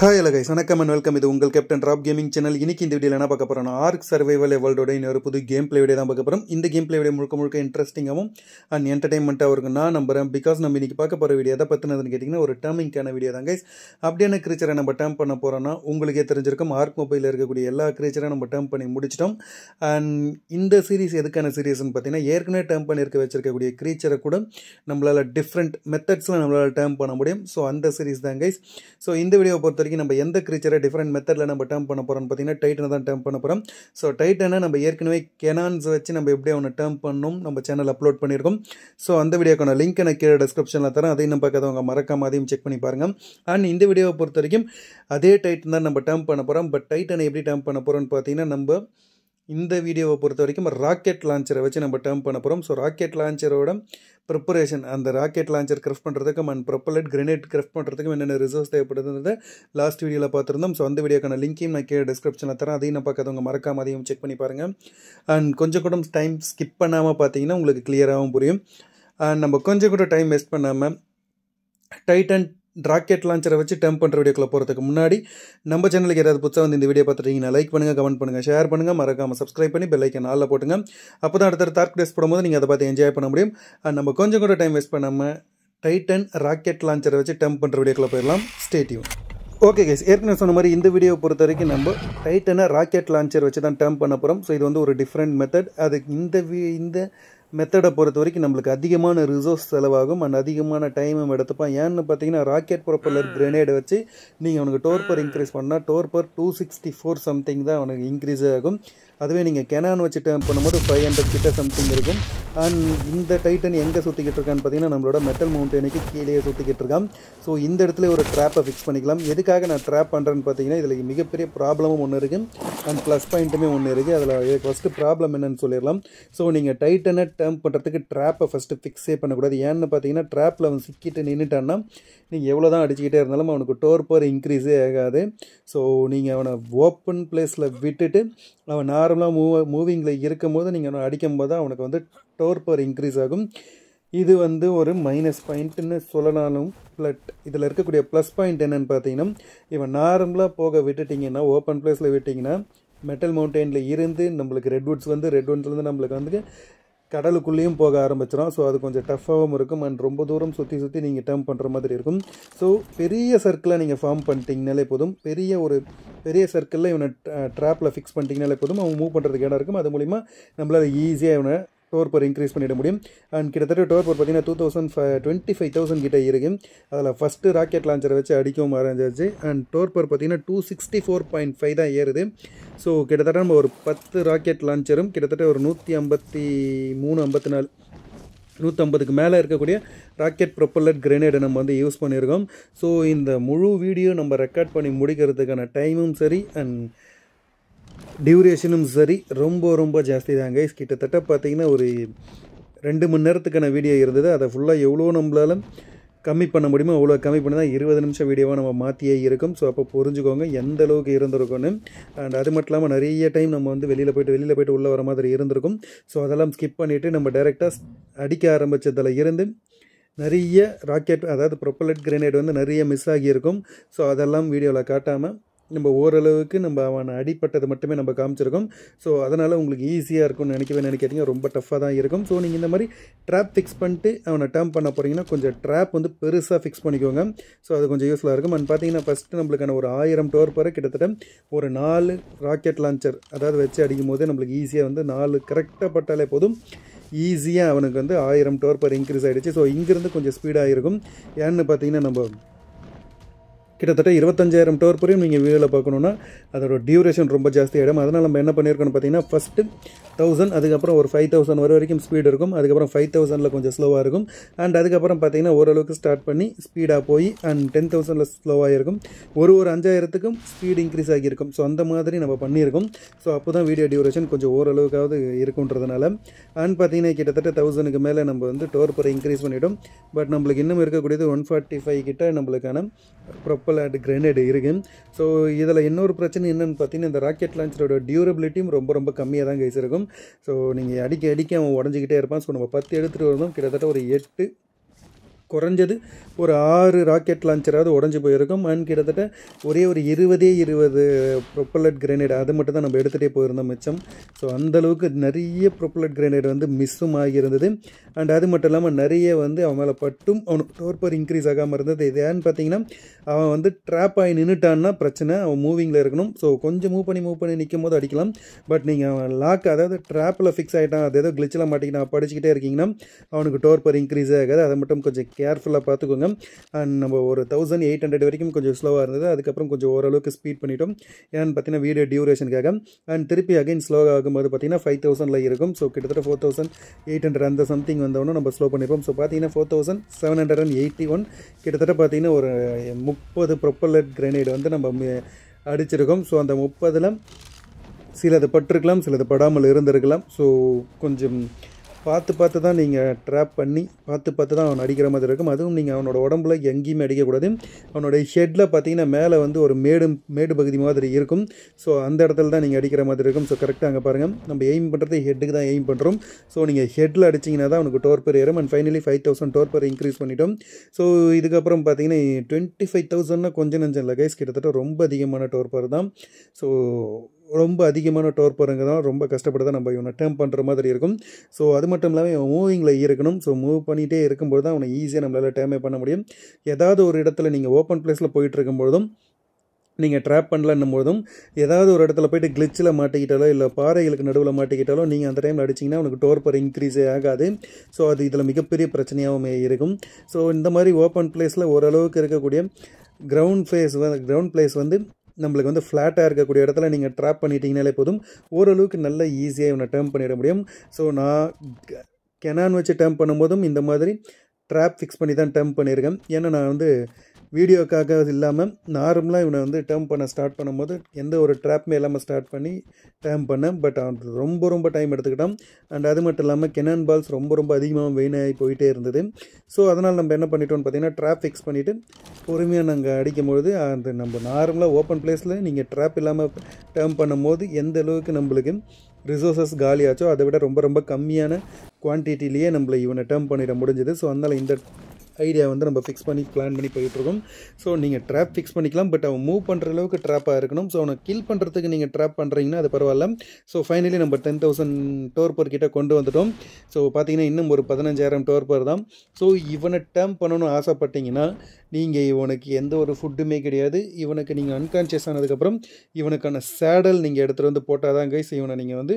hi அலகை வணக்கம் and welcome இது உங்கள் கேப்டன் ராப் கேமிங் சேனல் இன்னைக்கு இந்த வீடியோவில் என்ன பார்க்க போகிறோம் ஆர்க் சர்வைவல் எவல்டோட இன்னொரு புது கேம் பிளே வீடியோ தான் பார்க்க போகிறோம் இந்த கேம் பிளே வீடியோ முழுக்க முழுக்க இன்ட்ரெஸ்டிங்காகவும் அண்ட் என்டர்டைன்மெண்ட்டாக இருக்கும் நான் நம்புறேன் பிகாஸ் நம்ம இன்னைக்கு பார்க்க போகிற வீடியோ எதை பற்றினதுன்னு கேட்டிங்கன்னா ஒரு டேர்மிங்கான வீடியோ தான் கைஸ் அப்படியான கிரீச்சரை நம்ம டேம் பண்ண போகிறோம்னா உங்களுக்கே தெரிஞ்சிருக்கும் ஆர்க் மொபைலில் இருக்கக்கூடிய எல்லா கிரீச்சரும் நம்ம டேம் பண்ணி முடிச்சிட்டோம் அண்ட் இந்த சீரிஸ் எதுக்கான சீரிஸ்னு பார்த்தீங்கன்னா ஏற்கனவே டேம் பண்ணியிருக்க வச்சிருக்கக்கூடிய கிரீச்சரை கூட நம்மளால் டிஃப்ரெண்ட் மெத்தட்ஸில் நம்மளால் டேம் பண்ண முடியும் ஸோ அந்த சீரிஸ் தான் கைஸ் ஸோ இந்த வீடியோ பொறுத்த வரைக்கும் நம்ம எந்த கிரீச்சரை டிஃப்ரெண்ட் மெத்தடில் நம்ம டேர்ம் பண்ண போகிறோம்னு பார்த்தீங்கன்னா டைட்டனை தான் டேர்ம் பண்ண போகிறோம் ஸோ டைட்டனை நம்ம ஏற்கனவே கெனான்ஸ் வச்சு நம்ம எப்படி அவனை டேர்ம் பண்ணணும் நம்ம சேனல் அப்லோட் பண்ணியிருக்கோம் ஸோ அந்த வீடியோக்கான லிங்க் எனக்கு கீழே டிஸ்கிரிப்ஷனில் தரேன் அதையும் நம்ம கதவங்க மறக்காம அதையும் செக் பண்ணி பாருங்கள் அண்ட் இந்த வீடியோவை பொறுத்த வரைக்கும் அதே டைட்டன் தான் நம்ம டேர்ம் பண்ண போகிறோம் பட் டைட்டனை எப்படி டேர்ம் பண்ண போகிறோம்னு பார்த்தீங்கன்னா நம்ம இந்த வீடியோவை பொறுத்த வரைக்கும் ராக்கெட் லான்ச்சரை வச்சு நம்ம டேர்ம் பண்ண போகிறோம் ஸோ ராக்கெட் லான்ச்சரோட ப்ரிப்பரேஷன் அந்த ராக்கெட் லான்ச்சர் கிரஃப்ட் பண்ணுறதுக்கும் அண்ட் ப்ரொப்பலட் கிரனேட் கிரஃப்ட் பண்ணுறதுக்கும் என்னென்ன ரிசோர்ஸ் தேவைப்படுதுன்றது லாஸ்ட் வீடியோவில் பார்த்துருந்தோம் ஸோ அந்த வீடியோக்கான லிங்க்கையும் நான் கே டிஸ்கிரிப்ஷனில் தரேன் அதையும் நான் பார்க்காதவங்க மறக்காம அதையும் செக் பண்ணி பாருங்கள் அண்ட் கொஞ்சம் கூட டைம் ஸ்கிப் பண்ணாமல் பார்த்தீங்கன்னா உங்களுக்கு கிளியராகவும் புரியும் அண்ட் நம்ம கொஞ்சம் கூட டைம் வேஸ்ட் பண்ணாமல் டைட்டன் ராக்கெட் லான்ச்சரை வச்சு டெம்ப் பண்ணுற வீடியோக்குள்ளே போகிறதுக்கு முன்னாடி நம்ம சேனலுக்கு ஏதாவது புதுசாக வந்து இந்த வீடியோ பார்த்துட்டீங்கன்னா லைக் பண்ணுங்கள் கமெண்ட் பண்ணுங்கள் ஷேர் பண்ணுங்கள் மறக்காமல் சப்ஸ்கிரைப் பண்ணி பெல் ஐக்கன் போட்டுங்க அப்போ தான் அடுத்த டார்க் டேஸ் போடும்போது நீங்கள் அதை பார்த்து என்ஜாய் பண்ண முடியும் நம்ம கொஞ்சம் கூட டைம் வேஸ்ட் பண்ணாமல் டைட்டன் ராக்கெட் லான்ச்சரை வச்சு டெம்ப் பண்ணுற வீடியோக்குள்ளே போயிடலாம் ஸ்டேட்யூன் ஓகே கேஸ் ஏற்கனவே சொன்ன மாதிரி இந்த வீடியோ பொறுத்த வரைக்கும் நம்ம டைட்டனை ராக்கெட் லான்ச்சர் வச்சு தான் டேம் பண்ண போகிறோம் ஸோ இது வந்து ஒரு டிஃப்ரெண்ட் மெத்தட் அதுக்கு இந்த வீ இந்த மெத்தடை பொறுத்த வரைக்கும் நம்மளுக்கு அதிகமான ரிசோர்ஸ் செலவாகும் அண்ட் அதிகமான டைமும் எடுத்துப்பான் ஏன்னு பார்த்தீங்கன்னா ராக்கெட் ப்ரொப்பல்லர் கிரனேடு வச்சு நீங்கள் அவனுக்கு டோர்பர் இன்க்ரீஸ் பண்ணால் torpor two sixty four something தான் அவனுக்கு இன்க்ரீஸ் ஆகும் அதுவே நீங்கள் கெனான் வச்சு டேம் பண்ணும்போது ஃபைவ் ஹண்ட்ரட் கிட்ட சம்திங் இருக்கும் அண்ட் இந்த டைட்டன் எங்கே சுற்றிக்கிட்டு இருக்கான்னு பார்த்தீங்கன்னா நம்மளோட மெட்டல் மவுண்டனுக்கு கீழே சுற்றிக்கிட்டு இருக்கான் ஸோ இந்த இடத்துல ஒரு ட்ராப்பை ஃபிக்ஸ் பண்ணிக்கலாம் எதுக்காக நான் ட்ராப் பண்ணுறேன்னு பார்த்தீங்கன்னா இதில் மிகப்பெரிய ப்ராப்ளமும் ஒன்று இருக்குது அண்ட் ப்ளஸ் பாயிண்ட்டுமே ஒன்று இருக்குது அதில் ஃபஸ்ட்டு ப்ராப்ளம் என்னென்னு சொல்லிடலாம் ஸோ நீங்கள் டைட்டனை டேர்ம் பண்ணுறதுக்கு ட்ராப்பை ஃபஸ்ட்டு ஃபிக்ஸே பண்ணக்கூடாது ஏன்னு பார்த்தீங்கன்னா ட்ராப்பில் அவன் சிக்கிட்டு நின்றுட்டான்னா நீங்கள் எவ்வளோ தான் அடிச்சுக்கிட்டே இருந்தாலும் அவனுக்கு டோர் போர் இன்க்ரீஸே ஆகாது ஸோ நீங்கள் அவனை ஓப்பன் பிளேஸில் விட்டுட்டு அவன் நார்மலாக மூவ் மூவிங்கில் இருக்கும் போது நீங்கள் அவனை அடிக்கும் போது அவனுக்கு வந்து டோர் பவர் இன்க்ரீஸ் ஆகும் இது வந்து ஒரு மைனஸ் பாயிண்ட்டுன்னு சொல்லனாலும் பிளட் இதில் இருக்கக்கூடிய ப்ளஸ் பாயிண்ட் என்னென்னு பார்த்தீங்கன்னா இவன் நார்மலாக போக விட்டுட்டிங்கன்னா ஓப்பன் பிளேஸில் விட்டிங்கன்னா மெட்டல் மவுண்டெயினில் இருந்து நம்மளுக்கு ரெட்வுட்ஸ் வந்து ரெட்வுட்ஸ்லேருந்து நம்மளுக்கு வந்து கடலுக்குள்ளேயும் போக ஆரம்பிச்சிடும் ஸோ அது கொஞ்சம் டஃப்பாகவும் இருக்கும் அண்ட் ரொம்ப தூரம் சுற்றி சுற்றி நீங்கள் டேர்ம் பண்ணுற மாதிரி இருக்கும் ஸோ பெரிய சர்க்கிளாக நீங்கள் ஃபார்ம் பண்ணிட்டீங்கனாலே போதும் பெரிய ஒரு பெரிய சர்க்கிளில் இவனை ட்ராப்பில் ஃபிக்ஸ் பண்ணிட்டீங்கனாலே போதும் அவன் மூவ் பண்ணுறதுக்கு இடம் இருக்கும் அது மூலிமா நம்மளால் ஈஸியாக இவனை டோர் பவர் இன்க்ரீஸ் பண்ணிட முடியும் அண்ட் கிட்டத்தட்ட டோர் பவர் பார்த்தீங்கன்னா two thousand five twenty five thousand கிட்டே இருக்கும் அதில் ஃபஸ்ட்டு ராக்கெட் லான்ச்சரை வச்சு அடிக்கவும் ஆரஞ்சாச்சு அண்ட் டோர் பவர் பார்த்தீங்கன்னா two sixty four point five தான் ஏறுது ஸோ கிட்டத்தட்ட நம்ம ஒரு பத்து ராக்கெட் லான்ச்சரும் கிட்டத்தட்ட ஒரு நூற்றி ஐம்பத்தி மூணு ஐம்பத்தி நாலு நூற்றம்பதுக்கு மேலே இருக்கக்கூடிய ராக்கெட் ப்ரொப்பல்லட் கிரேனேடை நம்ம வந்து யூஸ் பண்ணியிருக்கோம் ஸோ இந்த முழு வீடியோ நம்ம ரெக்கார்ட் பண்ணி முடிக்கிறதுக்கான டைமும் சரி அண்ட் டியூரேஷனும் சரி ரொம்ப ரொம்ப ஜாஸ்தி தான் கைஸ் கிட்டத்தட்ட பார்த்தீங்கன்னா ஒரு ரெண்டு மணி நேரத்துக்கான வீடியோ இருந்தது அதை ஃபுல்லாக எவ்வளோ நம்மளால் கம்மி பண்ண முடியுமோ அவ்வளோ கம்மி பண்ணி தான் இருபது நிமிஷம் வீடியோவாக நம்ம மாற்றியே இருக்கும் ஸோ அப்போ புரிஞ்சுக்கோங்க எந்த அளவுக்கு இருந்திருக்கும்னு அண்ட் அது மட்டும் இல்லாமல் நிறைய டைம் நம்ம வந்து வெளியில் போய்ட்டு வெளியில் போய்ட்டு உள்ளே வர மாதிரி இருந்திருக்கும் ஸோ அதெல்லாம் ஸ்கிப் பண்ணிவிட்டு நம்ம டைரெக்டாக அடிக்க ஆரம்பித்ததில் இருந்து நிறைய ராக்கெட் அதாவது ப்ரொப்பலட் கிரனேட் வந்து நிறைய மிஸ் ஆகியிருக்கும் ஸோ அதெல்லாம் வீடியோவில் காட்டாமல் நம்ம ஓரளவுக்கு நம்ம அவன் அடிப்பட்டதை மட்டுமே நம்ம காமிச்சிருக்கோம் ஸோ அதனால் உங்களுக்கு ஈஸியாக இருக்கும்னு நினைக்கவே நினைக்காதீங்க ரொம்ப டஃப்பாக தான் இருக்கும் ஸோ நீங்கள் இந்த மாதிரி ட்ராப் ஃபிக்ஸ் பண்ணிட்டு அவனை டேர்ம் பண்ண போகிறீங்கன்னா கொஞ்சம் ட்ராப் வந்து பெருசாக ஃபிக்ஸ் பண்ணிக்கோங்க ஸோ அது கொஞ்சம் யூஸ்ஃபுல்லாக இருக்கும் அண்ட் பார்த்தீங்கன்னா ஃபஸ்ட்டு நம்மளுக்கான ஒரு ஆயிரம் டோர் போகிற கிட்டத்தட்ட ஒரு நாலு ராக்கெட் லான்ச்சர் அதாவது வச்சு அடிக்கும் போதே நம்மளுக்கு ஈஸியாக வந்து நாலு கரெக்டாக பட்டாலே போதும் ஈஸியாக அவனுக்கு வந்து ஆயிரம் டோர் பர் இன்க்ரீஸ் ஆகிடுச்சு ஸோ இங்கேருந்து கொஞ்சம் ஸ்பீடாக இருக்கும் ஏன்னு பார்த்தீங்கன்னா நம்ம கிட்டத்தட்ட இருபத்தஞ்சாயிரம் டவர் வரையும் நீங்கள் வீடியோவில் பார்க்கணுன்னா அதோடய டியூரேஷன் ரொம்ப ஜாஸ்தி ஆகிடும் அதனால் நம்ம என்ன பண்ணியிருக்கோன்னு பார்த்தீங்கன்னா ஃபஸ்ட்டு தௌசண்ட் அதுக்கப்புறம் ஒரு ஃபைவ் தௌசண்ட் வர வரைக்கும் ஸ்பீடு இருக்கும் அதுக்கப்புறம் ஃபைவ் தௌசண்டில் கொஞ்சம் ஸ்லோவாக இருக்கும் அண்ட் அதுக்கப்புறம் பார்த்தீங்கன்னா ஓரளவுக்கு ஸ்டார்ட் பண்ணி ஸ்பீடாக போய் அண்ட் டென் தௌசண்டில் ஸ்லோவாக இருக்கும் ஒரு ஒரு அஞ்சாயிரத்துக்கும் ஸ்பீடு இன்க்ரீஸ் ஆகியிருக்கும் ஸோ அந்த மாதிரி நம்ம பண்ணியிருக்கோம் ஸோ அப்போ தான் வீடியோ டியூரேஷன் கொஞ்சம் ஓரளவுக்காவது இருக்குன்றதுனால அண்ட் பார்த்தீங்கன்னா கிட்டத்தட்ட தௌசண்ட்க்கு மேலே நம்ம வந்து டோர் பொறை இன்க்ரீஸ் பண்ணிவிடும் பட் நம்மளுக்கு இன்னும் இருக்கக்கூடியது ஒன் ஃபார்ட்டி ஃபைவ் கிட்ட நம்மளுக்கான ஷார்ப்பல் அண்ட் கிரெனேடு இருக்குது ஸோ இதில் இன்னொரு பிரச்சனை என்னென்னு பார்த்தீங்கன்னா இந்த ராக்கெட் லான்ச்சரோட டியூரபிலிட்டியும் ரொம்ப ரொம்ப கம்மியாக தான் கைஸ் இருக்கும் ஸோ நீங்கள் அடிக்க அடிக்க அவன் உடஞ்சிக்கிட்டே இருப்பான் ஸோ நம்ம பத்து எடுத்துகிட்டு வரணும் கிட்டத்தட்ட ஒரு எட்டு குறைஞ்சது ஒரு ஆறு ராக்கெட் லான்ச்சராவது உடஞ்சி போயிருக்கும் அண்ட் கிட்டத்தட்ட ஒரே ஒரு இருபதே இருபது ப்ரொப்பலட் கிரேனேட் அது மட்டும் தான் நம்ம எடுத்துகிட்டே போயிருந்தோம் மிச்சம் ஸோ அந்தளவுக்கு நிறைய ப்ரொப்பலட் கிரேனேட் வந்து மிஸ்ஸும் ஆகியிருந்தது அண்ட் அது மட்டும் இல்லாமல் நிறைய வந்து அவன் மேலே பட்டும் அவனுக்கு டோர்பர் இன்க்ரீஸ் ஆகாமல் இருந்தது இது ஏன்னு பார்த்தீங்கன்னா அவன் வந்து ட்ராப் ஆகி நின்றுட்டான்னா பிரச்சனை அவன் மூவிங்கில் இருக்கணும் ஸோ கொஞ்சம் மூவ் பண்ணி மூவ் பண்ணி நிற்கும் போது அடிக்கலாம் பட் நீங்கள் அவன் லாக் அதாவது ட்ராப்பில் ஃபிக்ஸ் ஆகிட்டான் அது ஏதோ கிளிச்சில் மாட்டிக்கிட்டான் படிச்சுக்கிட்டே இருக்கீங்கன்னா அவனுக்கு டோர்பர் இன்க்ரீஸே ஆகாது அதை மட்டும் கொஞ்சம் கேர்ஃபுல்லாக பார்த்துக்கோங்க அண்ட் நம்ம ஒரு தௌசண்ட் எயிட் ஹண்ட்ரட் வரைக்கும் கொஞ்சம் ஸ்லோவாக இருந்தது அதுக்கப்புறம் கொஞ்சம் ஓரளவுக்கு ஸ்பீட் பண்ணிட்டோம் ஏன்னு பார்த்தீங்கன்னா வீடியோ டியூரேஷனுக்காக அண்ட் திருப்பி அகைன் ஸ்லோவாக ஆகும்போது பார்த்தீங்கன்னா ஃபைவ் தௌசண்டில் இருக்கும் ஸோ கிட்டத்தட்ட ஃபோர் தௌசண்ட் எயிட் ஹண்ட்ரட் அந்த சம்திங் வந்தவொன்னே நம்ம ஸ்லோ பண்ணிப்போம் ஸோ பார்த்தீங்கன்னா four thousand seven hundred and eighty one கிட்டத்தட்ட பார்த்தீங்கன்னா ஒரு முப்பது ப்ரொப்பல்லட் கிரனேட் வந்து நம்ம அடிச்சிருக்கோம் ஸோ அந்த முப்பதில் சிலது பட்டிருக்கலாம் சிலது படாமல் இருந்திருக்கலாம் ஸோ கொஞ்சம் பார்த்து பார்த்து தான் நீங்கள் ட்ராப் பண்ணி பார்த்து பார்த்து தான் அவன் அடிக்கிற மாதிரி இருக்கும் அதுவும் நீங்கள் அவனோட உடம்புல எங்கேயுமே அடிக்கக்கூடாது அவனுடைய ஷெட்டில் பார்த்தீங்கன்னா மேலே வந்து ஒரு மேடு மேடு பகுதி மாதிரி இருக்கும் ஸோ அந்த இடத்துல தான் நீங்கள் அடிக்கிற மாதிரி இருக்கும் ஸோ கரெக்டாக அங்கே பாருங்கள் நம்ம எய்ம் பண்ணுறது ஹெட்டுக்கு தான் எய்ம் பண்ணுறோம் ஸோ நீங்கள் ஹெட்டில் அடிச்சிங்கன்னா தான் அவனுக்கு டோர்பர் ஏறும் and finally five thousand torpor increase பண்ணிட்டோம் ஸோ இதுக்கப்புறம் பார்த்தீங்கன்னா டுவெண்ட்டி ஃபைவ் தௌசண்ட்னா கொஞ்சம் நஞ்சம் இல்லை கிட்டத்தட்ட ரொம்ப அதிகமான டோர்பர் தான் ஸோ ரொம்ப அதிகமான டோர் ரொம்ப கஷ்டப்பட்டு தான் நம்ம இவனை டேம் பண்ணுற மாதிரி இருக்கும் ஸோ அது மட்டும் இல்லாமல் இவன் மூவிங்கில் இருக்கணும் ஸோ மூவ் பண்ணிகிட்டே இருக்கும்போது தான் அவனை ஈஸியாக நம்மளால் டேமே பண்ண முடியும் ஏதாவது ஒரு இடத்துல நீங்கள் ஓப்பன் பிளேஸில் போயிட்டு நீங்கள் ட்ராப் பண்ணலன்னும் போதும் ஏதாவது ஒரு இடத்துல போய்ட்டு கிளிச்சில் மாட்டிக்கிட்டாலோ இல்லை பாறைகளுக்கு நடுவில் மாட்டிக்கிட்டாலோ நீங்கள் அந்த டைமில் அடிச்சிங்கன்னா உனக்கு டோர் பர் இன்க்ரீஸே ஆகாது ஸோ அது இதில் மிகப்பெரிய பிரச்சனையாகவும் இருக்கும் ஸோ இந்த மாதிரி ஓப்பன் பிளேஸில் ஓரளவுக்கு இருக்கக்கூடிய கிரவுண்ட் ஃபேஸ் வந்து கிரவுண்ட் பிளேஸ் வந்து நம்மளுக்கு வந்து ஃப்ளாட்டாக இருக்கக்கூடிய இடத்துல நீங்கள் ட்ராப் பண்ணிட்டீங்கனாலே போதும் ஓரளவுக்கு நல்ல ஈஸியாக இவனை டேர்ம் பண்ணிட முடியும் ஸோ நான் கெனான் வச்சு டேர்ம் பண்ணும்போதும் இந்த மாதிரி ட்ராப் ஃபிக்ஸ் பண்ணி தான் டேர்ம் பண்ணியிருக்கேன் ஏன்னா நான் வந்து வீடியோக்காக இல்லாமல் நார்மலாக இவனை வந்து டேர்ம் பண்ண ஸ்டார்ட் பண்ணும்போது எந்த ஒரு ட்ராப்புமே இல்லாமல் ஸ்டார்ட் பண்ணி டேர்ம் பண்ணேன் பட் அவன் ரொம்ப ரொம்ப டைம் எடுத்துக்கிட்டான் அண்ட் அது மட்டும் இல்லாமல் கெனன் பால்ஸ் ரொம்ப ரொம்ப அதிகமாக வெயினாகி போயிட்டே இருந்தது ஸோ அதனால் நம்ம என்ன பண்ணிட்டோம்னு பார்த்தீங்கன்னா ட்ராப் ஃபிக்ஸ் பண்ணிவிட்டு பொறுமையாக நாங்கள் அடிக்கும்பொழுது அந்த நம்ம நார்மலாக ஓப்பன் பிளேஸில் நீங்கள் ட்ராப் இல்லாமல் டேர்ம் பண்ணும்போது எந்த அளவுக்கு நம்மளுக்கு ரிசோர்ஸஸ் காலியாச்சோ அதை விட ரொம்ப ரொம்ப கம்மியான குவான்டிட்டிலேயே நம்மளை இவனை டேர்ம் பண்ணிட முடிஞ்சது ஸோ அதனால் இந்த ஐடியா வந்து நம்ம ஃபிக்ஸ் பண்ணி பிளான் பண்ணி போயிட்டுருக்கோம் ஸோ நீங்கள் ட்ராப் ஃபிக்ஸ் பண்ணிக்கலாம் பட் அவன் மூவ் பண்ணுற அளவுக்கு ட்ராப்பாக இருக்கணும் ஸோ அவனை கில் பண்ணுறதுக்கு நீங்கள் ட்ராப் பண்ணுறீங்கன்னா அது பரவாயில்ல ஸோ ஃபைனலி நம்ம டென் தௌசண்ட் டோர்பர் கிட்டே கொண்டு வந்துட்டோம் ஸோ பார்த்தீங்கன்னா இன்னும் ஒரு பதினஞ்சாயிரம் டோர்பர் தான் ஸோ இவனை டேம் பண்ணணும்னு ஆசைப்பட்டீங்கன்னா நீங்கள் இவனுக்கு எந்த ஒரு ஃபுட்டுமே கிடையாது இவனுக்கு நீங்கள் அன்கான்ஷியஸ் ஆனதுக்கப்புறம் இவனுக்கான சேடல் நீங்கள் எடுத்துகிட்டு வந்து போட்டால் தான் கைஸ் இவனை நீங்கள் வந்து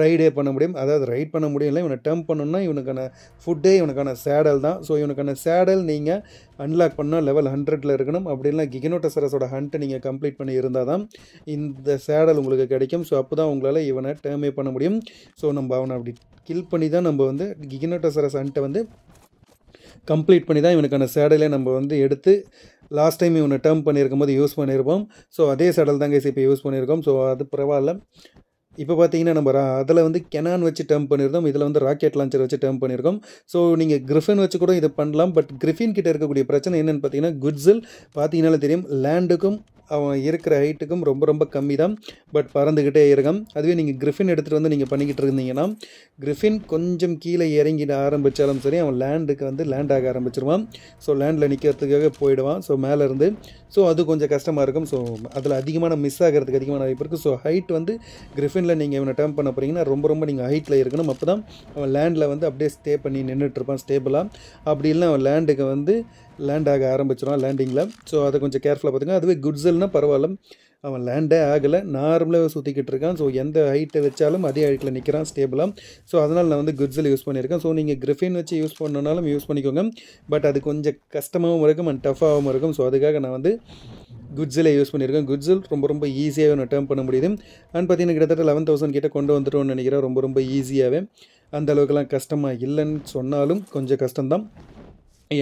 ரைடே பண்ண முடியும் அதாவது ரைட் பண்ண முடியல இவனை டம்ப் பண்ணணும்னா இவனுக்கான ஃபுட்டே இவனுக்கான சேடல் தான் ஸோ இவனுக்கான சேடல் நீங்கள் அன்லாக் பண்ணால் லெவல் ஹண்ட்ரடில் இருக்கணும் அப்படின்னா கிகனோட்டசரஸோட ஹண்ட்டை நீங்கள் கம்ப்ளீட் பண்ணி இருந்தால் தான் இந்த சேடல் உங்களுக்கு கிடைக்கும் ஸோ அப்போ தான் உங்களால் இவனை டேர்மே பண்ண முடியும் ஸோ நம்ம அவனை அப்படி கில் பண்ணி தான் நம்ம வந்து கிகனோட்டசரஸ் ஹண்ட்டை வந்து கம்ப்ளீட் பண்ணி தான் இவனுக்கான சேடலே நம்ம வந்து எடுத்து லாஸ்ட் டைம் இவனை டேர்ம் பண்ணியிருக்கும் போது யூஸ் பண்ணியிருப்போம் ஸோ அதே சடல் தான் கைஸ் இப்போ யூஸ் பண்ணியிருக்கோம் ஸோ அது பரவாயில்ல இப்போ பார்த்தீங்கன்னா நம்ம அதில் வந்து கெனான் வச்சு டேர்ம் பண்ணியிருந்தோம் இதில் வந்து ராக்கெட் லான்ச்சர் வச்சு டேர்ம் பண்ணியிருக்கோம் ஸோ நீங்கள் கிரிஃபின் வச்சு கூட இதை பண்ணலாம் பட் கிரிஃபின் கிட்டே இருக்கக்கூடிய பிரச்சனை என்னென்னு பார்த்தீங்கன்னா குட்ஸில் பார்த்தீங்கனாலே தெரியும் லேண்டுக்கும் அவன் இருக்கிற ஹைட்டுக்கும் ரொம்ப ரொம்ப கம்மி தான் பட் பறந்துக்கிட்டே இருக்கும் அதுவே நீங்கள் கிரிஃபின் எடுத்துகிட்டு வந்து நீங்கள் பண்ணிக்கிட்டு இருந்தீங்கன்னா கிரிஃபின் கொஞ்சம் கீழே இறங்கிட ஆரம்பித்தாலும் சரி அவன் லேண்டுக்கு வந்து லேண்ட் ஆக ஆரம்பிச்சிருவான் ஸோ லேண்டில் நிற்கிறதுக்காக போயிடுவான் ஸோ மேலேருந்து ஸோ அது கொஞ்சம் கஷ்டமாக இருக்கும் ஸோ அதில் அதிகமான மிஸ் ஆகிறதுக்கு அதிகமான வாய்ப்பு இருக்குது ஸோ ஹைட் வந்து கிரிஃபினில் நீங்கள் இவனை டேர்ம் பண்ண போகிறீங்கன்னா ரொம்ப ரொம்ப நீங்கள் ஹைட்டில் இருக்கணும் அப்போ தான் அவன் லேண்டில் வந்து அப்படியே ஸ்டே பண்ணி நின்றுட்டுருப்பான் ஸ்டேபிளாக அப்படி இல்லை அவன் லேண்டுக்கு வந்து லேண்ட் ஆக ஆரம்பிச்சிடும் லேண்டிங்கில் ஸோ அதை கொஞ்சம் கேர்ஃபுல்லாக பார்த்துங்க அதுவே குட்ஸல்னால் பரவாயில்ல அவன் லேண்டே ஆகலை நார்மலாக சுற்றிக்கிட்டு இருக்கான் ஸோ எந்த ஹைட்டை வச்சாலும் அதே ஹைட்டில் நிற்கிறான் ஸ்டேபிளாக ஸோ அதனால் நான் வந்து குட்ஸில் யூஸ் பண்ணியிருக்கேன் ஸோ நீங்கள் கிரிஃபின் வச்சு யூஸ் பண்ணனாலும் யூஸ் பண்ணிக்கோங்க பட் அது கொஞ்சம் கஷ்டமாகவும் இருக்கும் அண்ட் டஃப்பாகவும் இருக்கும் ஸோ அதுக்காக நான் வந்து குட்ஸில் யூஸ் பண்ணியிருக்கேன் குட்ஸில் ரொம்ப ரொம்ப ஈஸியாகவே நான் டேர்ன் பண்ண முடியுது அண்ட் பார்த்தீங்கன்னா கிட்டத்தட்ட லெவன் தௌசண்ட் கிட்டே கொண்டு வந்துட்டோம்னு நினைக்கிறேன் ரொம்ப ரொம்ப ஈஸியாகவே அந்த அளவுக்குலாம் கஷ்டமாக இல்லைன்னு சொன்னாலும் கொஞ்சம் கஷ்டம்தான்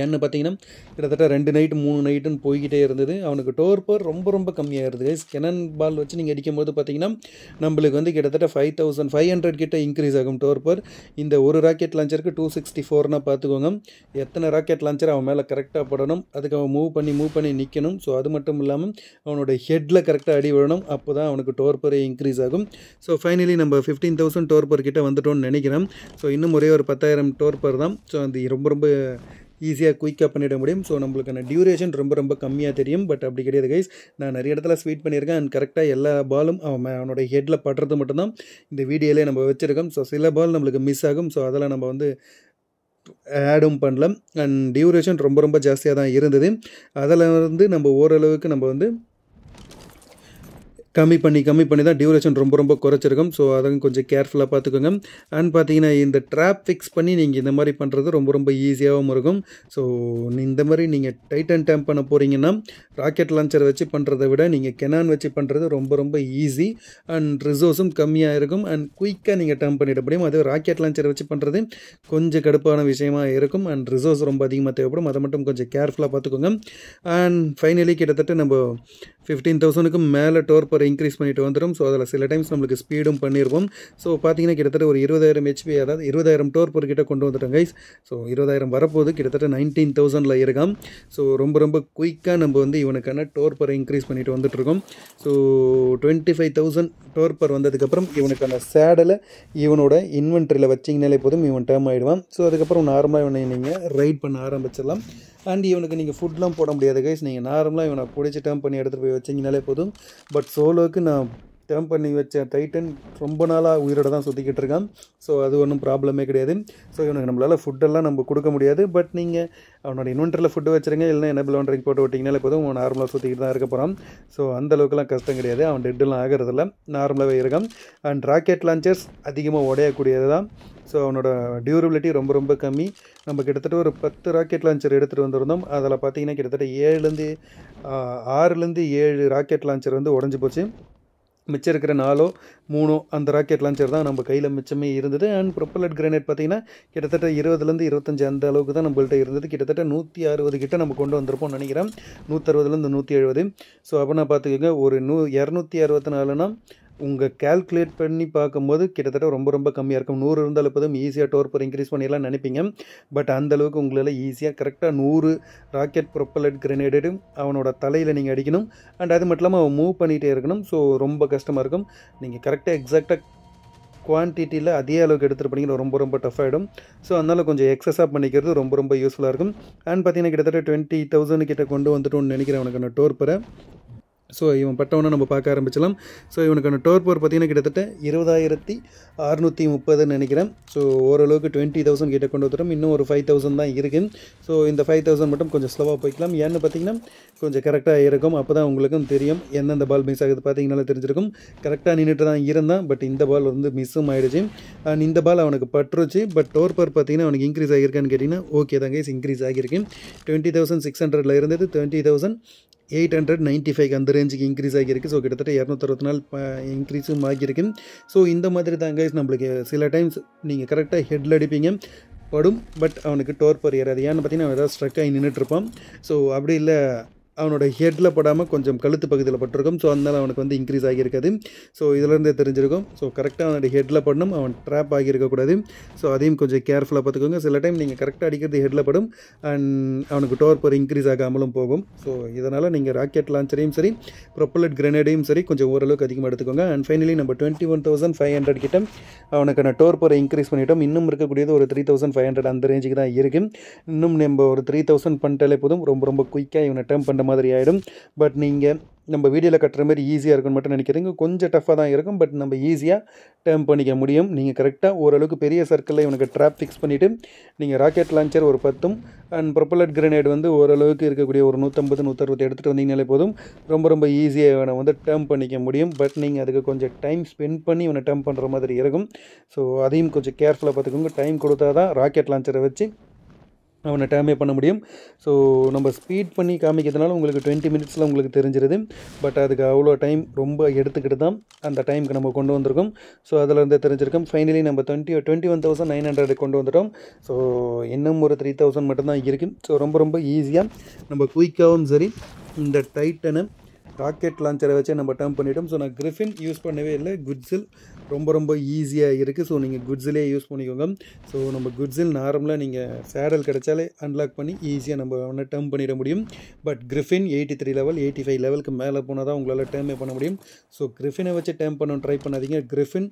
ஏன்னு பார்த்தீங்கன்னா கிட்டத்தட்ட ரெண்டு நைட்டு மூணு நைட்டுன்னு போய்கிட்டே இருந்தது அவனுக்கு டோர் பவர் ரொம்ப ரொம்ப கம்மியாக இருந்தது கைஸ் கெனன் பால் வச்சு நீங்கள் அடிக்கும்போது பார்த்தீங்கன்னா நம்மளுக்கு வந்து கிட்டத்தட்ட ஃபைவ் தௌசண்ட் ஃபைவ் ஹண்ட்ரட் கிட்ட இன்க்ரீஸ் ஆகும் டோர் பவர் இந்த ஒரு ராக்கெட் லான்ச்சருக்கு டூ சிக்ஸ்டி ஃபோர்னா பார்த்துக்கோங்க எத்தனை ராக்கெட் லான்ச்சர் அவன் மேலே கரெக்டாக போடணும் அதுக்கு அவன் மூவ் பண்ணி மூவ் பண்ணி நிற்கணும் ஸோ அது மட்டும் இல்லாமல் அவனோட ஹெட்டில் கரெக்டாக அடி விடணும் அப்போ தான் அவனுக்கு டோர் பவர் இன்க்ரீஸ் ஆகும் ஸோ ஃபைனலி நம்ம ஃபிஃப்டீன் தௌசண்ட் டோர் பவர் கிட்டே வந்துட்டோம்னு நினைக்கிறேன் ஸோ இன்னும் ஒரே ஒரு பத்தாயிரம் டோர் பவர் தான் ஸோ அது ரொம்ப ரொம்ப ஈஸியாக குயிக்காக பண்ணிட முடியும் ஸோ நம்மளுக்கான டியூரேஷன் ரொம்ப ரொம்ப கம்மியாக தெரியும் பட் அப்படி கிடையாது கைஸ் நான் நிறைய இடத்துல ஸ்வீட் பண்ணியிருக்கேன் அண்ட் கரெக்டாக எல்லா பாலும் அவன் அவனுடைய ஹெட்டில் படுறது மட்டும்தான் இந்த வீடியோலே நம்ம வச்சுருக்கோம் ஸோ சில பால் நம்மளுக்கு மிஸ் ஆகும் ஸோ அதெல்லாம் நம்ம வந்து ஆடும் பண்ணல அண்ட் டியூரேஷன் ரொம்ப ரொம்ப ஜாஸ்தியாக தான் இருந்தது அதில் வந்து நம்ம ஓரளவுக்கு நம்ம வந்து கம்மி பண்ணி கம்மி பண்ணி தான் டியூரேஷன் ரொம்ப ரொம்ப குறைச்சிருக்கும் ஸோ அதையும் கொஞ்சம் கேர்ஃபுல்லாக பார்த்துக்கோங்க அண்ட் பார்த்தீங்கன்னா இந்த ட்ராப் ஃபிக்ஸ் பண்ணி நீங்கள் இந்த மாதிரி பண்ணுறது ரொம்ப ரொம்ப ஈஸியாகவும் இருக்கும் ஸோ இந்த மாதிரி நீங்கள் டைட்டன் டேம் பண்ண போகிறீங்கன்னா ராக்கெட் லான்ச்சர் வச்சு பண்ணுறதை விட நீங்கள் கெனான் வச்சு பண்ணுறது ரொம்ப ரொம்ப ஈஸி அண்ட் ரிசோர்ஸும் கம்மியாக இருக்கும் அண்ட் குயிக்காக நீங்கள் டேம் பண்ணிட முடியும் அதே ராக்கெட் லான்ச்சர் வச்சு பண்ணுறது கொஞ்சம் கடுப்பான விஷயமாக இருக்கும் அண்ட் ரிசோர்ஸ் ரொம்ப அதிகமாக தேவைப்படும் அதை மட்டும் கொஞ்சம் கேர்ஃபுல்லாக பார்த்துக்கோங்க அண்ட் ஃபைனலி கிட்டத்தட்ட நம்ம ஃபிஃப்டீன் தௌசண்ட்க்கு மேலே டோர் பர் இன்க்ரீஸ் பண்ணிட்டு வந்துடும் ஸோ அதில் சில டைம்ஸ் நம்மளுக்கு ஸ்பீடும் பண்ணிடுவோம் ஸோ பார்த்தீங்கன்னா கிட்டத்தட்ட ஒரு இருபதாயிரம் ஹெச்பி அதாவது இருபதாயிரம் டோர் பர் கிட்ட கொண்டு வந்துட்டோம் கைஸ் ஸோ இருபதாயிரம் வரப்போது கிட்டத்தட்ட நைன்டீன் தௌசண்டில் இருக்காம் ஸோ ரொம்ப ரொம்ப குயிக்காக நம்ம வந்து இவனுக்கான டோர் பர் இன்க்ரீஸ் பண்ணிட்டு வந்துட்டுருக்கோம் so twenty five thousand torpor வந்ததுக்கப்புறம் இவனுக்கான சேடலை இவனோட இன்வென்ட்ரியில் வச்சிங்கனாலே போதும் இவன் டேர்ம் ஆகிடுவான் ஸோ அதுக்கப்புறம் நார்மலாக இவனை நீங்கள் ரைட் பண்ண ஆரம்பிச்சிடலாம் அண்ட் இவனுக்கு நீங்கள் ஃபுட்லாம் போட முடியாது கைஸ் நீங்கள் நார்மலாக இவனை பிடிச்சி டேர்ம் பண்ணி எடுத்துகிட்டு போய் வச்சிங்கனாலே போதும் பட் சோலோவுக்கு நான் டேர்ம் பண்ணி வச்ச டைட்டன் ரொம்ப நாளாக உயிரோட தான் சுற்றிக்கிட்டு இருக்கான் ஸோ அது ஒன்றும் ப்ராப்ளமே கிடையாது ஸோ இவனுக்கு நம்மளால் ஃபுட்டெல்லாம் நம்ம கொடுக்க முடியாது பட் நீங்கள் அவனோட இன்வென்டரில் ஃபுட்டு வச்சுருங்க இல்லை என்ன பிளாண்ட்ரிங் போட்டு விட்டிங்கனாலே போதும் அவன் நார்மலாக சுற்றிக்கிட்டு தான் இருக்க போகிறான் ஸோ அந்தளவுக்குலாம் கஷ்டம் கிடையாது அவன் டெட்டெல்லாம் ஆகிறதில்ல நார்மலாகவே இருக்கான் அண்ட் ராக்கெட் லான்ச்சர்ஸ் அதிகமாக உடையக்கூடியது தான் ஸோ அவனோட டியூரபிலிட்டி ரொம்ப ரொம்ப கம்மி நம்ம கிட்டத்தட்ட ஒரு பத்து ராக்கெட் லான்ச்சர் எடுத்துகிட்டு வந்திருந்தோம் அதில் பார்த்தீங்கன்னா கிட்டத்தட்ட ஏழுலேருந்து ஆறுலேருந்து ஏழு ராக்கெட் லான்ச்சர் வந்து உடஞ்சி போச்சு மிச்சம் இருக்கிற நாலோ மூணோ அந்த ராக்கெட் லான்ச்சர் தான் நம்ம கையில் மிச்சமே இருந்தது அண்ட் ப்ரொப்பலட் கிரனேட் பார்த்திங்கன்னா கிட்டத்தட்ட இருபதுலேருந்து இருபத்தஞ்சி அந்த அளவுக்கு தான் நம்மள்கிட்ட இருந்தது கிட்டத்தட்ட நூற்றி அறுபது கிட்ட நம்ம கொண்டு வந்திருப்போம்னு நினைக்கிறேன் நூற்றறுபதுலேருந்து நூற்றி எழுபது ஸோ அப்படின்னா பார்த்துக்கோங்க ஒரு நூ இரநூத்தி அறுபத்தி நாலுனா உங்கள் கேல்குலேட் பண்ணி பார்க்கும்போது கிட்டத்தட்ட ரொம்ப ரொம்ப கம்மியாக இருக்கும் நூறு இருந்தாலும் போதும் ஈஸியாக டோர்பர் இன்க்ரீஸ் பண்ணிடலாம் நினைப்பீங்க பட் அந்தளவுக்கு உங்களால் ஈஸியாக கரெக்டாக நூறு ராக்கெட் ப்ரொப்பலட் கிரனேடு அவனோட தலையில் நீங்கள் அடிக்கணும் அண்ட் அது மட்டும் இல்லாமல் அவன் மூவ் பண்ணிகிட்டே இருக்கணும் ஸோ ரொம்ப கஷ்டமாக இருக்கும் நீங்கள் கரெக்டாக எக்ஸாக்டாக குவான்டிட்டியில் அதே அளவுக்கு எடுத்துகிட்டு எடுத்துருப்பீங்க ரொம்ப ரொம்ப டஃப் ஆகிடும் ஸோ அதனால் கொஞ்சம் எக்ஸஸாக பண்ணிக்கிறது ரொம்ப ரொம்ப யூஸ்ஃபுல்லாக இருக்கும் அண்ட் பார்த்தீங்கன்னா கிட்டத்தட்ட டுவெண்ட்டி தௌசண்ட் கிட்ட கொண்டு வந்துட்டோன்னு நினைக்கிறேன் அவனுக்கு நான் டோர் பெற ஸோ இவன் பட்டவனை நம்ம பார்க்க ஆரம்பிச்சலாம் ஸோ இவனுக்கான டோர் போர் பார்த்திங்கன்னா கிட்டத்தட்ட இருபதாயிரத்தி அறுநூற்றி முப்பதுன்னு நினைக்கிறேன் ஸோ ஓரளவுக்கு டுவெண்ட்டி தௌசண்ட் கிட்டே கொண்டு வந்துடும் இன்னும் ஒரு ஃபைவ் தௌசண்ட் தான் இருக்குது ஸோ இந்த ஃபைவ் தௌசண்ட் மட்டும் கொஞ்சம் ஸ்லோவாக போய்க்கலாம் ஏன்னு பார்த்தீங்கன்னா கொஞ்சம் கரெக்டாக இருக்கும் அப்போ தான் உங்களுக்கும் தெரியும் எந்தெந்த பால் மிஸ் ஆகுது பார்த்தீங்கனால தெரிஞ்சிருக்கும் கரெக்டாக நின்றுட்டு தான் இருந்தான் பட் இந்த பால் வந்து மிஸ்ஸும் ஆகிடுச்சு அண்ட் இந்த பால் அவனுக்கு பற்றுச்சு பட் டோர் பர் பார்த்தீங்கன்னா அவனுக்கு இன்க்ரீஸ் ஆகியிருக்கான்னு கேட்டிங்கன்னா ஓகே தான் கேஸ் இன்க்ரீஸ் ஆகியிருக்கு டுவெண்ட்டி தௌசண்ட் சிக்ஸ் ஹண்ட்ரடில் இருந்தது twenty thousand eight hundred ninety five அந்த ரேஞ்சுக்கு இன்க்ரீஸ் ஆகியிருக்கு ஸோ கிட்டத்தட்ட இரநூத்தறுபத்தி நாள் இன்க்ரீஸும் ஆகியிருக்கு ஸோ இந்த மாதிரி தான் கைஸ் நம்மளுக்கு சில டைம்ஸ் நீங்கள் கரெக்டாக ஹெட்டில் அடிப்பீங்க படும் பட் அவனுக்கு டோர் பர் ஏன்னு பார்த்தீங்கன்னா அவன் ஏதாவது ஸ்ட்ரக் ஆகி நின்றுட்டுருப்பான் ஸோ அப்படி இல்லை அவனோட ஹெட்டில் படாமல் கொஞ்சம் கழுத்து பகுதியில் பட்டிருக்கும் ஸோ அதனால் அவனுக்கு வந்து இன்க்ரீஸ் ஆகியிருக்காது ஸோ இதிலேருந்தே தெரிஞ்சிருக்கும் ஸோ கரெக்டாக அவனோட ஹெட்டில் படணும் அவன் ட்ராப் ஆகியிருக்கக்கூடாது ஸோ அதையும் கொஞ்சம் கேர்ஃபுல்லாக பார்த்துக்கோங்க சில டைம் நீங்கள் கரெக்டாக அடிக்கிறது ஹெட்டில் படும் அண்ட் அவனுக்கு டோர் டோர்பர் இன்க்ரீஸ் ஆகாமலும் போகும் ஸோ இதனால் நீங்கள் ராக்கெட் லான்ச்சரையும் சரி ப்ரொப்பலட் கிரனேடையும் சரி கொஞ்சம் ஓரளவுக்கு அதிகமாக எடுத்துக்கோங்க அண்ட் ஃபைனலி நம்ம twenty one thousand five hundred கிட்ட அவனுக்கான டோர்பரை இன்க்ரீஸ் பண்ணிட்டோம் இன்னும் இருக்கக்கூடியது ஒரு த்ரீ தௌசண்ட் ஃபைவ் ஹண்ட்ரட் அந்த ரேஞ்சுக்கு தான் இருக்குது இன்னும் நம்ம ஒரு த்ரீ தௌசண்ட் பண்ணிட்டாலே போதும் ரொம்ப ரொம்ப குயிக்காக இவனை டேம் பண்ண மாதிரி ஆகிடும் பட் நீங்கள் நம்ம வீடியோவில் கட்டுற மாதிரி ஈஸியாக இருக்கும்னு மட்டும் நினைக்கிறீங்க கொஞ்சம் டஃப்பாக தான் இருக்கும் பட் நம்ம ஈஸியாக டேர்ம் பண்ணிக்க முடியும் நீங்கள் கரெக்டாக ஓரளவுக்கு பெரிய சர்க்கிளில் இவனுக்கு ட்ராப் ஃபிக்ஸ் பண்ணிவிட்டு நீங்கள் ராக்கெட் லான்ச்சர் ஒரு பத்தும் அண்ட் ப்ரொப்பலட் கிரனேட் வந்து ஓரளவுக்கு இருக்கக்கூடிய ஒரு நூற்றம்பது நூற்றறுபது எடுத்துகிட்டு வந்தீங்கனாலே போதும் ரொம்ப ரொம்ப ஈஸியாக இவனை வந்து டேர்ம் பண்ணிக்க முடியும் பட் நீங்கள் அதுக்கு கொஞ்சம் டைம் ஸ்பெண்ட் பண்ணி இவனை டேர்ம் பண்ணுற மாதிரி இருக்கும் ஸோ அதையும் கொஞ்சம் கேர்ஃபுல்லாக பார்த்துக்கோங்க டைம் கொடுத்தா தான் ராக்கெட் லான்ச்சரை வச்சு அவனை டேமே பண்ண முடியும் ஸோ நம்ம ஸ்பீட் பண்ணி காமிக்கிறதுனால உங்களுக்கு டுவெண்ட்டி மினிட்ஸில் உங்களுக்கு தெரிஞ்சிருது பட் அதுக்கு அவ்வளோ டைம் ரொம்ப எடுத்துக்கிட்டு தான் அந்த டைமுக்கு நம்ம கொண்டு வந்திருக்கோம் ஸோ அதில் இருந்து தெரிஞ்சிருக்கோம் ஃபைனலி நம்ம twenty twenty one thousand nine hundred கொண்டு வந்துட்டோம் ஸோ இன்னும் ஒரு த்ரீ தௌசண்ட் மட்டும்தான் இருக்குது ஸோ ரொம்ப ரொம்ப ஈஸியாக நம்ம குயிக்காகவும் சரி இந்த டைட்டனை ராக்கெட் லான்ச்சரை வச்சு நம்ம டேர்ம் பண்ணிட்டோம் ஸோ நான் கிரிஃபின் யூஸ் பண்ணவே இல்லை குட்ஸில் ரொம்ப ரொம்ப ஈஸியாக இருக்குது ஸோ நீங்கள் குட்ஸிலே யூஸ் பண்ணிக்கோங்க ஸோ நம்ம குட்ஸில் நார்மலாக நீங்கள் சேடல் கிடைச்சாலே அன்லாக் பண்ணி ஈஸியாக நம்ம ஒன்று டேர்ம் பண்ணிட முடியும் but Griffin eighty three level eighty five லெவலுக்கு மேலே போனால் தான் உங்களால் டேர்மே பண்ண முடியும் ஸோ கிரிஃபினை வச்சு டேர்ம் பண்ண ட்ரை பண்ணாதீங்க கிரிஃபின்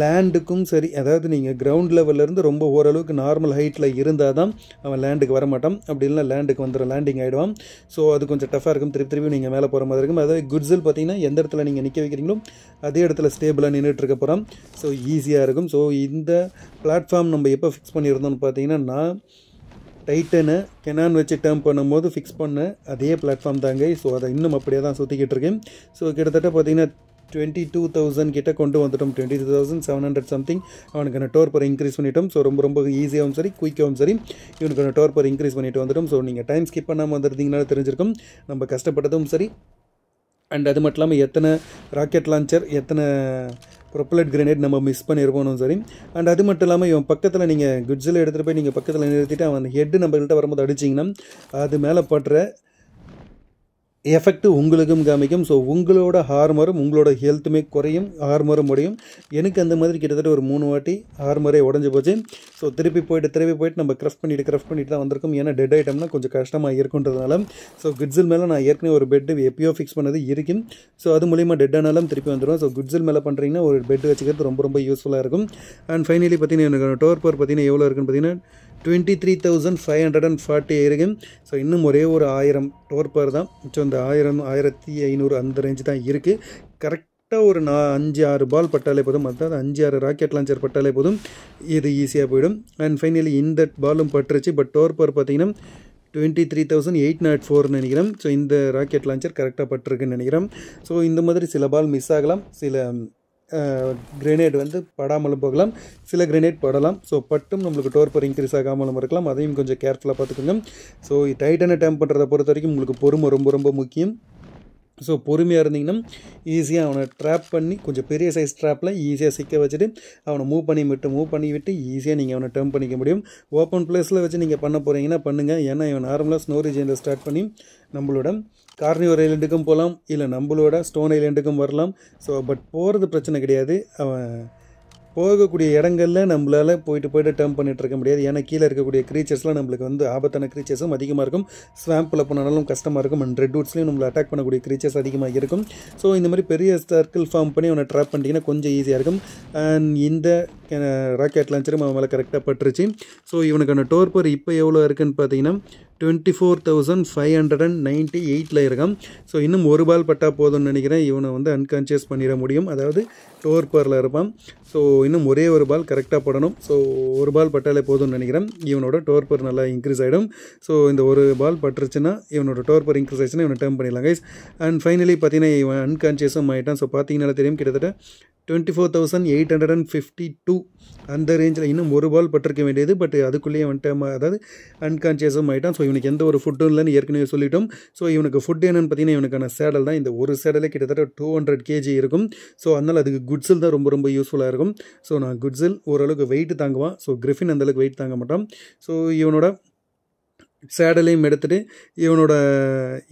லேண்டுக்கும் சரி அதாவது நீங்கள் கிரவுண்ட் லெவல்லேருந்து ரொம்ப ஓரளவுக்கு நார்மல் ஹைட்டில் இருந்தால் தான் அவன் லேண்டுக்கு வரமாட்டான் அப்படி இல்லைனா லேண்டுக்கு வந்துடும் லேண்டிங் ஆகிடுவான் ஸோ அது கொஞ்சம் டஃபாக இருக்கும் திருப்பி திருப்பி நீங்கள் மேலே போகிற மாதிரி இருக்கும் அதாவது குட்ஸில் பார்த்தீங்கன்னா எந்த இடத்துல நீங்கள் நிற்க வைக்கிறீங்களோ அதே இடத்துல ஸ்டேபிளாக நின்றுட்டு இருக்க போகிறான் ஸோ ஈஸியாக இருக்கும் ஸோ இந்த பிளாட்ஃபார்ம் நம்ம எப்போ ஃபிக்ஸ் பண்ணியிருந்தோம்னு பார்த்தீங்கன்னா நான் டைட்டனை கெனான் வச்சு டேர்ம் பண்ணும்போது ஃபிக்ஸ் பண்ண அதே பிளாட்ஃபார்ம் தாங்க ஸோ அதை இன்னும் அப்படியே தான் சுற்றிக்கிட்டு இருக்கேன் ஸோ கிட்டத்தட்ட பார்த்திங்கன்னா டுவெண்ட்டி டூ தௌசண்ட் கிட்டே கொண்டு வந்துட்டோம் twenty two thousand seven hundred something அவனுக்கான டோர் பர் இன்க்ரீஸ் பண்ணிட்டோம் ஸோ ரொம்ப ரொம்ப ஈஸியாகவும் சரி குயிக்காகவும் சரி இவனுக்கான டோர் பர் இன்க்ரீஸ் பண்ணிட்டு வந்துட்டோம் ஸோ நீங்கள் டைம் ஸ்கிப் பண்ணாமல் வந்துருந்தீங்கன்னா தெரிஞ்சிருக்கும் நம்ம கஷ்டப்பட்டதும் சரி அண்ட் அது மட்டும் இல்லாமல் எத்தனை ராக்கெட் லான்ச்சர் எத்தனை ப்ரொப்பலட் கிரனேட் நம்ம மிஸ் பண்ணியிருப்போம் சரி அண்ட் அது மட்டும் இல்லாமல் இவன் பக்கத்தில் நீங்கள் குட்ஸில் எடுத்துகிட்டு போய் நீங்கள் பக்கத்தில் நிறுத்திட்டு அவன் ஹெட்டு நம்மகிட்ட வரும்போது அடிச்சிங்கன்னா அது மேலே பட்டுற எஃபெக்ட் உங்களுக்கும் காமிக்கும் ஸோ உங்களோட ஹார்மரும் உங்களோட ஹெல்த்துமே குறையும் ஹார்மரும் முடியும் எனக்கு அந்த மாதிரி கிட்டத்தட்ட ஒரு மூணு வாட்டி ஹார்மரே உடஞ்சி போச்சு ஸோ திருப்பி போயிட்டு திருப்பி போயிட்டு நம்ம க்ரஷ் பண்ணிட்டு க்ரஷ் பண்ணிட்டு தான் வந்திருக்கும் ஏன்னா டெட் ஐட்டம்னா கொஞ்சம் கஷ்டமாக இருக்குன்றதுனால ஸோ குட்ஸில் மேலே நான் ஏற்கனவே ஒரு பெட்டு எப்பயோ ஃபிக்ஸ் பண்ணது இருக்கும் ஸோ அது மூலிமா டெட் ஆனாலும் திருப்பி வந்துடும் ஸோ குட்ஸில் மேலே பண்ணுறீங்கன்னா ஒரு பெட் வச்சுக்கிறது ரொம்ப ரொம்ப யூஸ்ஃபுல்லாக இருக்கும் அண்ட் ஃபைனலி பார்த்தீங்கன்னா எனக்கு டோர் போர் பார்த்தீங்கன்னா எவ்வளோ இருக்குன்னு பார்த்தீங்கன்னா twenty three thousand five hundred and forty இருக்கு ஸோ இன்னும் ஒரே ஒரு ஆயிரம் டோர்பர் தான் ஸோ இந்த ஆயிரம் ஆயிரத்தி ஐநூறு அந்த ரேஞ்சு தான் இருக்குது கரெக்டாக ஒரு நா அஞ்சு ஆறு பால் பட்டாலே போதும் அதாவது அஞ்சு ஆறு ராக்கெட் லான்ச்சர் பட்டாலே போதும் இது ஈஸியாக போயிடும் அண்ட் ஃபைனலி இந்த பாலும் பட்டுருச்சு பட் டோர் பவர் பார்த்தீங்கன்னா twenty three thousand eight naught ஃபோர்னு நினைக்கிறேன் ஸோ இந்த ராக்கெட் லான்ச்சர் கரெக்டாக பட்டிருக்குன்னு நினைக்கிறேன் ஸோ இந்த மாதிரி சில பால் மிஸ் ஆகலாம் சில கிரனேட் வந்து படாமலும் போகலாம் சில கிரனேட் படலாம் ஸோ பட்டும் நம்மளுக்கு டோர்பர் இன்க்ரீஸ் ஆகாமலும் இருக்கலாம் அதையும் கொஞ்சம் கேர்ஃபுல்லாக பார்த்துக்கோங்க ஸோ டைட்டனை டேம் பண்ணுறதை பொறுத்த வரைக்கும் உங்களுக்கு பொறுமை ரொம்ப ரொம்ப முக்கியம் ஸோ பொறுமையாக இருந்தீங்கன்னா ஈஸியாக அவனை ட்ராப் பண்ணி கொஞ்சம் பெரிய சைஸ் ட்ராப்பில் ஈஸியாக சிக்க வச்சுட்டு அவனை மூவ் பண்ணி விட்டு மூவ் பண்ணி விட்டு ஈஸியாக நீங்கள் அவனை டேர்ன் பண்ணிக்க முடியும் ஓப்பன் பிளேஸில் வச்சு நீங்கள் பண்ண போகிறீங்கன்னா பண்ணுங்கள் ஏன்னா இவன் நார்மலாக ஸ்னோ ரீஜியனில் ஸ்டார்ட் பண்ணி நம்மளோட கார்னிவர் ஐலண்டுக்கும் போகலாம் இல்லை நம்மளோட ஸ்டோன் ஐலண்டுக்கும் வரலாம் ஸோ பட் போகிறது பிரச்சனை கிடையாது அவன் போகக்கூடிய இடங்களில் நம்மளால் போயிட்டு போயிட்டு டேர்ம் பண்ணிகிட்டு இருக்க முடியாது ஏன்னா கீழே இருக்கக்கூடிய க்ரீச்சர்ஸ்லாம் நம்மளுக்கு வந்து ஆபத்தான க்ரீச்சர்ஸும் அதிகமாக இருக்கும் ஸ்வாம்பில் போனாலும் கஷ்டமாக இருக்கும் அண்ட் ரெட் வுட்ஸ்லையும் நம்மளை அட்டாக் பண்ணக்கூடிய க்ரீச்சர்ஸ் அதிகமாக இருக்கும் ஸோ இந்த மாதிரி பெரிய சர்க்கிள் ஃபார்ம் பண்ணி அவனை ட்ராப் பண்ணிட்டீங்கன்னா கொஞ்சம் ஈஸியாக இருக்கும் அண்ட் இந்த ராக்கெட் லான்ச்சரும் அவன் மேலே கரெக்டாக பட்டுருச்சு ஸோ இவனுக்கான டோர்பர் இப்போ எவ்வளோ இருக்குன்னு பார்த்தீங்கன்னா twenty four thousand five hundred and ninety எயிட்டில் இருக்கான் ஸோ இன்னும் ஒரு பால் பட்டால் போதும்னு நினைக்கிறேன் இவனை வந்து அன்கான்ஷியஸ் பண்ணிட முடியும் அதாவது டோர் பரில் இருப்பான் ஸோ இன்னும் ஒரே ஒரு பால் கரெக்டாக போடணும் ஸோ ஒரு பால் பட்டாலே போதும்னு நினைக்கிறேன் இவனோட டோர்பர் நல்லா இன்க்ரீஸ் ஆகிடும் ஸோ இந்த ஒரு பால் பட்டுருச்சுன்னா இவனோட டோர்பர் இன்க்ரீஸ் ஆயிடுச்சுன்னா இவனை டேர்ன் பண்ணிடலாம் கைஸ் அண்ட் ஃபைனலி பார்த்தீங்கன்னா இவன் அன்கான்ஷியஸும் ஆகிட்டான் ஸோ பார்த்தீங்கன்னா தெரியும் கிட்டத்தட்ட twenty four thousand eight hundred and fifty two அந்த ரேஞ்சில் இன்னும் ஒரு பால் பட்டிருக்க வேண்டியது பட் அதுக்குள்ளேயே வந்துட்டு அதாவது அன்கான்ஷியஸும் ஆகிட்டான் ஸோ இவனுக்கு எந்த ஒரு ஃபுட்டும் இல்லைன்னு ஏற்கனவே சொல்லிட்டோம் ஸோ இவனுக்கு ஃபுட் என்னென்னு பார்த்தீங்கன்னா இவனுக்கான சேடல் தான் இந்த ஒரு சேடலே கிட்டத்தட்ட டூ ஹண்ட்ரட் கேஜி இருக்கும் ஸோ அதனால் அதுக்கு குட்ஸில் தான் ரொம்ப ரொம்ப யூஸ்ஃபுல்லாக இருக்கும் ஸோ நான் குட்ஸில் ஓரளவுக்கு வெயிட் தாங்குவான் ஸோ கிரிஃபின் அந்தளவுக்கு வெயிட் தாங்க மாட்டான் ஸோ இவனோட சேடலையும் எடுத்துகிட்டு இவனோட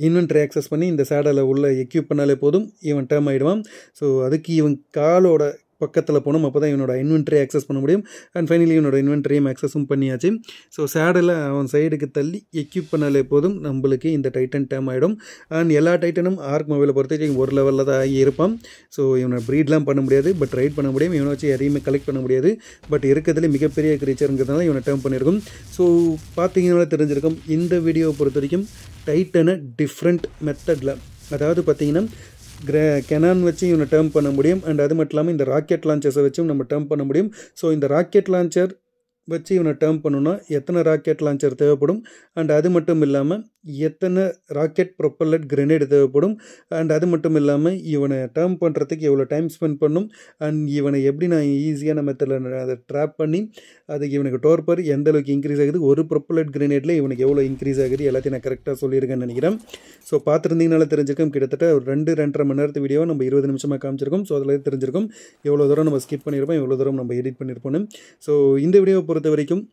இன்வென்ட்ரி ஆக்சஸ் பண்ணி இந்த சேடலை உள்ளே எக்யூப் பண்ணாலே போதும் இவன் டேம் ஆகிடுவான் ஸோ அதுக்கு இவன் காலோட பக்கத்தில் போனோம் அப்போ தான் இவனோட இன்வென்ட்ரி ஆக்சஸ் பண்ண முடியும் அண்ட் ஃபைனலி இவனோட இன்வென்ட்ரியும் ஆக்சஸும் பண்ணியாச்சு ஸோ சேடில் அவன் சைடுக்கு தள்ளி எக்யூப் பண்ணாலே போதும் நம்மளுக்கு இந்த டைட்டன் டேம் ஆகிடும் அண்ட் எல்லா டைட்டனும் ஆர்க் மொபைலை பொறுத்த வரைக்கும் ஒரு லெவலில் தான் ஆகி இருப்பான் ஸோ இவனை ப்ரீட்லாம் பண்ண முடியாது பட் ரைட் பண்ண முடியும் இவனை வச்சு எதையுமே கலெக்ட் பண்ண முடியாது பட் இருக்கிறதுல மிகப்பெரிய கிரீச்சருங்கிறதுனால இவனை டேம் பண்ணியிருக்கும் ஸோ பார்த்தீங்கன்னா தெரிஞ்சிருக்கும் இந்த வீடியோவை பொறுத்த வரைக்கும் டைட்டனை டிஃப்ரெண்ட் மெத்தடில் அதாவது பார்த்தீங்கன்னா கிரே கெனான் வச்சு இவனை டேர்ம் பண்ண முடியும் அண்ட் அது மட்டும் இல்லாமல் இந்த ராக்கெட் லான்ச்சர்ஸை வச்சும் நம்ம டேர்ம் பண்ண முடியும் ஸோ இந்த ராக்கெட் லான்ச்சர் வச்சு இவனை டேர்ம் பண்ணணும்னா எத்தனை ராக்கெட் லான்ச்சர் தேவைப்படும் அண்ட் அது மட்டும் இல்லாமல் எத்தனை ராக்கெட் ப்ரொப்பல்லட் கிரனேடு தேவைப்படும் அண்ட் அது மட்டும் இல்லாமல் இவனை டேர்ம் பண்ணுறதுக்கு எவ்வளோ டைம் ஸ்பெண்ட் பண்ணும் அண்ட் இவனை எப்படி நான் நம்ம மெத்தடில் அதை ட்ராப் பண்ணி அதுக்கு இவனுக்கு டோர்பர் எந்த அளவுக்கு இன்க்ரீஸ் ஆகுது ஒரு ப்ரொப்பல்லட் கிரனேட்டில் இவனுக்கு எவ்வளோ இன்க்ரீஸ் ஆகுது எல்லாத்தையும் நான் கரெக்டாக சொல்லியிருக்கேன்னு நினைக்கிறேன் ஸோ பார்த்துருந்தீங்கனால தெரிஞ்சிருக்கும் கிட்டத்தட்ட ஒரு ரெண்டு ரெண்டரை மணி நேரத்து வீடியோ நம்ம இருபது நிமிஷமாக காமிச்சிருக்கோம் ஸோ அதில் தெரிஞ்சிருக்கும் எவ்வளோ தூரம் நம்ம ஸ்கிப் பண்ணியிருப்போம் எவ்வளோ தூரம் நம்ம எடிட் பண்ணியிருப்போம் ஸோ இந்த வீடியோ பொறுத்த வரைக்கும்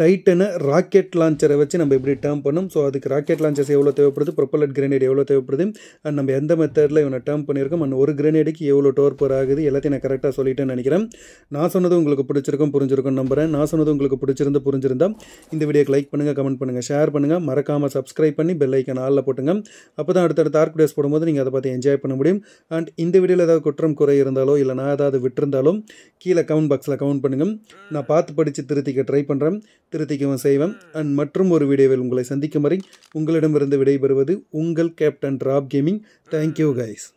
டைட்டனை ராக்கெட் லான்ச்சரை வச்சு நம்ம எப்படி டேர்ம் பண்ணணும் ஸோ அதுக்கு ராக்கெட் லான்ச்சர்ஸ் எவ்வளோ தேவைப்படுது ப்ரொப்பலட் கிரனேட் எவ்வளோ தேவைப்படுது அண்ட் நம்ம எந்த மெத்தடில் இவனை டேர்ம் பண்ணியிருக்கோம் அண்ட் ஒரு கிரனேடுக்கு எவ்வளோ டோர் போர் ஆகுது எல்லாத்தையும் நான் கரெக்டாக சொல்லிட்டேன் நினைக்கிறேன் நான் சொன்னது உங்களுக்கு பிடிச்சிருக்கும் புரிஞ்சிருக்கும் நம்புறேன் நான் சொன்னது உங்களுக்கு பிடிச்சிருந்து புரிஞ்சிருந்தா இந்த வீடியோக்கு லைக் பண்ணுங்கள் கமெண்ட் பண்ணுங்கள் ஷேர் பண்ணுங்கள் மறக்காமல் சப்ஸ்கிரைப் பண்ணி பெல் ஐக்கன் ஆளில் போட்டுங்க அப்போ தான் அடுத்தடுத்த ஆர்க் டேஸ் போடும்போது நீங்கள் அதை பார்த்து என்ஜாய் பண்ண முடியும் அண்ட் இந்த வீடியோவில் ஏதாவது குற்றம் குறை இருந்தாலோ இல்லை நான் ஏதாவது விட்டுருந்தாலும் கீழே கமெண்ட் பாக்ஸில் கமெண்ட் பண்ணுங்கள் நான் பார்த்து படித்து திருத்திக்க ட்ரை பண்ணுறேன் திருத்திக்கவும் செய்வேன் அண்ட் மற்றும் ஒரு வீடியோவில் உங்களை சந்திக்கும் வரை உங்களிடமிருந்து விடைபெறுவது உங்கள் captain rap gaming thank you guys